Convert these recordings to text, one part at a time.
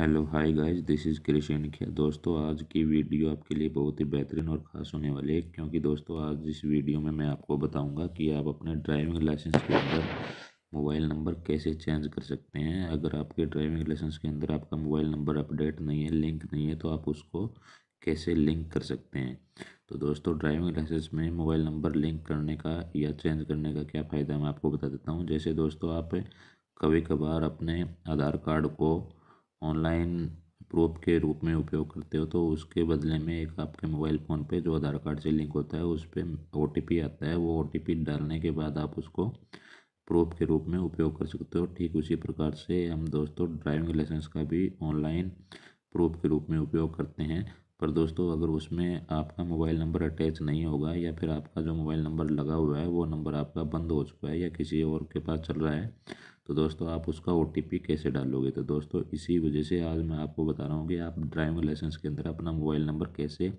hello hi guys this is Krishna क्या दोस्तों आज की वीडियो आपके लिए बहुत ही बेहतरीन और ख़ास होने वाली है क्योंकि दोस्तों आज इस वीडियो में मैं आपको बताऊंगा कि आप अपने ड्राइविंग लाइसेंस के अंदर मोबाइल नंबर कैसे चेंज कर सकते हैं अगर आपके ड्राइविंग लाइसेंस के अंदर आपका मोबाइल नंबर अपडेट नहीं है लिंक नहीं है तो आप उसको कैसे लिंक कर सकते हैं तो दोस्तों ड्राइविंग लाइसेंस में मोबाइल नंबर लिंक करने का या चेंज करने का क्या फ़ायदा मैं आपको बता देता हूँ जैसे दोस्तों आप कभी कभार अपने आधार कार्ड को ऑनलाइन प्रूफ के रूप में उपयोग करते हो तो उसके बदले में एक आपके मोबाइल फ़ोन पे जो आधार कार्ड से लिंक होता है उस पर ओ आता है वो ओ डालने के बाद आप उसको प्रूफ के रूप में उपयोग कर सकते हो ठीक उसी प्रकार से हम दोस्तों ड्राइविंग लाइसेंस का भी ऑनलाइन प्रूफ के रूप में उपयोग करते हैं पर दोस्तों अगर उसमें आपका मोबाइल नंबर अटैच नहीं होगा या फिर आपका जो मोबाइल नंबर लगा हुआ है वो नंबर आपका बंद हो चुका है या किसी और के पास चल रहा है तो दोस्तों आप उसका ओ कैसे डालोगे तो दोस्तों इसी वजह से आज मैं आपको बता रहा हूँ कि आप ड्राइविंग लाइसेंस के अंदर अपना मोबाइल नंबर कैसे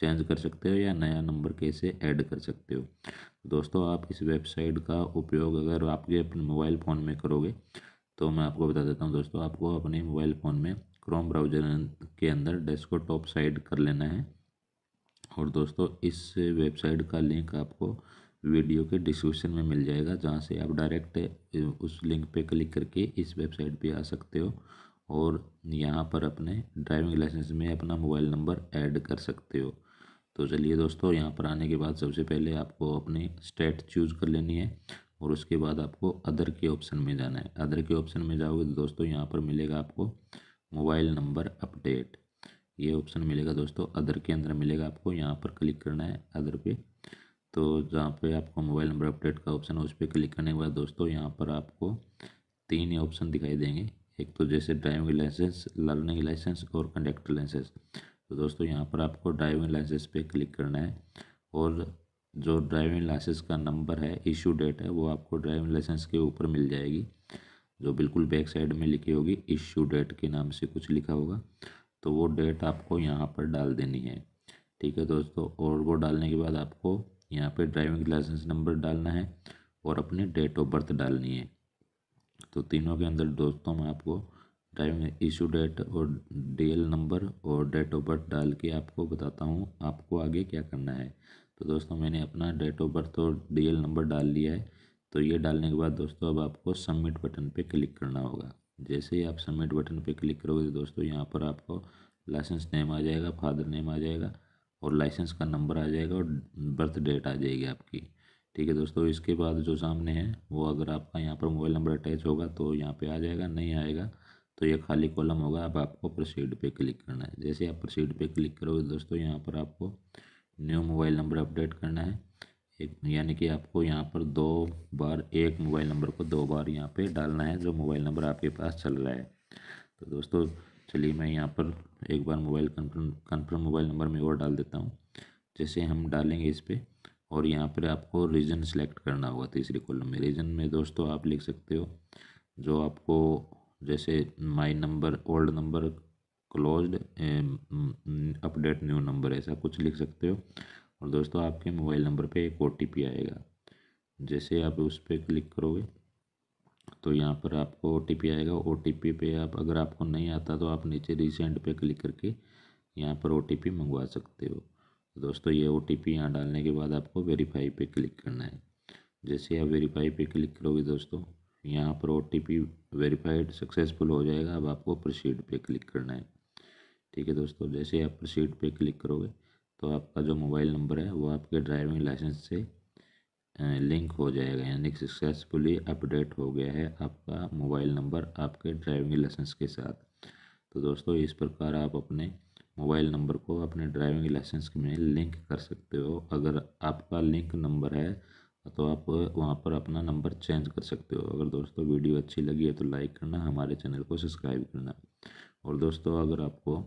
चेंज कर सकते हो या नया नंबर कैसे ऐड कर सकते हो तो दोस्तों आप इस वेबसाइट का उपयोग अगर आपके अपने मोबाइल फ़ोन में करोगे तो मैं आपको बता देता हूँ दोस्तों आपको अपने मोबाइल फ़ोन में क्रोम ब्राउजर के अंदर डेस्कटॉप साइड कर लेना है और दोस्तों इस वेबसाइट का लिंक आपको वीडियो के डिस्क्रिप्शन में मिल जाएगा जहाँ से आप डायरेक्ट उस लिंक पे क्लिक करके इस वेबसाइट पे आ सकते हो और यहाँ पर अपने ड्राइविंग लाइसेंस में अपना मोबाइल नंबर ऐड कर सकते हो तो चलिए दोस्तों यहाँ पर आने के बाद सबसे पहले आपको अपनी स्टेट चूज़ कर लेनी है और उसके बाद आपको अदर के ऑप्शन में जाना है अदर के ऑप्शन में जाओगे तो दोस्तों यहाँ पर मिलेगा आपको मोबाइल नंबर अपडेट ये ऑप्शन मिलेगा दोस्तों अदर के अंदर मिलेगा आपको यहाँ पर क्लिक करना है अदर पे तो जहाँ पे आपको मोबाइल नंबर अपडेट का ऑप्शन है उस पर क्लिक करने के बाद दोस्तों यहाँ पर आपको तीन ऑप्शन दिखाई देंगे एक तो जैसे ड्राइविंग लाइसेंस लर्निंग लाइसेंस और कंडक्टर लाइसेंस तो दोस्तों यहाँ पर आपको ड्राइविंग लाइसेंस पे क्लिक करना है और जो ड्राइविंग लाइसेंस का नंबर है इशू डेट है वो आपको ड्राइविंग लाइसेंस के ऊपर मिल जाएगी जो बिल्कुल बैक साइड में लिखी होगी इशू डेट के नाम से कुछ लिखा होगा तो वो डेट आपको यहाँ पर डाल देनी है ठीक है दोस्तों और वो डालने के बाद आपको यहाँ पे ड्राइविंग लाइसेंस नंबर डालना है और अपनी डेट ऑफ बर्थ डालनी है तो तीनों के अंदर दोस्तों में आपको ड्राइविंग इशू डेट और डी नंबर और डेट ऑफ बर्थ डाल के आपको बताता हूँ आपको आगे क्या करना है तो दोस्तों मैंने अपना डेट ऑफ बर्थ और डी नंबर डाल लिया है तो ये डालने के बाद दोस्तों अब आपको सबमिट बटन पर क्लिक करना होगा जैसे ही आप सबमिट बटन पर क्लिक करोगे तो दोस्तों यहाँ पर आपको लाइसेंस नेम आ जाएगा फादर नेम आ जाएगा और लाइसेंस का नंबर आ जाएगा और बर्थ डेट आ जाएगी आपकी ठीक है दोस्तों इसके बाद जो सामने है वो अगर आपका यहाँ पर मोबाइल नंबर अटैच होगा तो यहाँ पे आ जाएगा नहीं आएगा तो ये खाली कॉलम होगा अब आपको प्रोसीड पे क्लिक करना है जैसे आप प्रोसीड पे क्लिक करोगे दोस्तों यहाँ पर आपको न्यू मोबाइल नंबर अपडेट करना है एक यानी कि आपको यहाँ पर दो बार एक मोबाइल नंबर को दो बार यहाँ पे डालना है जो मोबाइल नंबर आपके पास चल रहा है तो दोस्तों चलिए मैं यहाँ पर एक बार mobile confirm confirm mobile number में और डाल देता हूँ जैसे हम डालेंगे इस पर और यहाँ पर आपको रीजन सेलेक्ट करना होगा तीसरे कॉलम में रीजन में दोस्तों आप लिख सकते हो जो आपको जैसे my number old number closed update new number ऐसा कुछ लिख सकते हो और दोस्तों आपके मोबाइल नंबर पे एक ओ आएगा जैसे आप उस पर क्लिक करोगे तो यहाँ पर आपको ओ टी पी आएगा ओ टी पी पे आप अगर आपको नहीं आता तो आप नीचे रिसेंट पे क्लिक करके यहाँ पर ओ टी पी मंगवा सकते हो तो दोस्तों ये ओ टी पी यहाँ डालने के बाद आपको वेरीफाई पे क्लिक करना है जैसे आप वेरीफाई पे क्लिक करोगे दोस्तों यहाँ पर O T P verified successful हो जाएगा अब आपको प्रोसीड पे क्लिक करना है ठीक है दोस्तों जैसे आप प्रोसीड पे क्लिक करोगे तो आपका जो मोबाइल नंबर है वो आपके ड्राइविंग लाइसेंस से लिंक हो जाएगा यानी सक्सेसफुली अपडेट हो गया है आपका मोबाइल नंबर आपके ड्राइविंग लाइसेंस के साथ तो दोस्तों इस प्रकार आप अपने मोबाइल नंबर को अपने ड्राइविंग लाइसेंस में लिंक कर सकते हो अगर आपका लिंक नंबर है तो आप वहाँ पर अपना नंबर चेंज कर सकते हो अगर दोस्तों वीडियो अच्छी लगी है तो लाइक करना हमारे चैनल को सब्सक्राइब करना और दोस्तों अगर आपको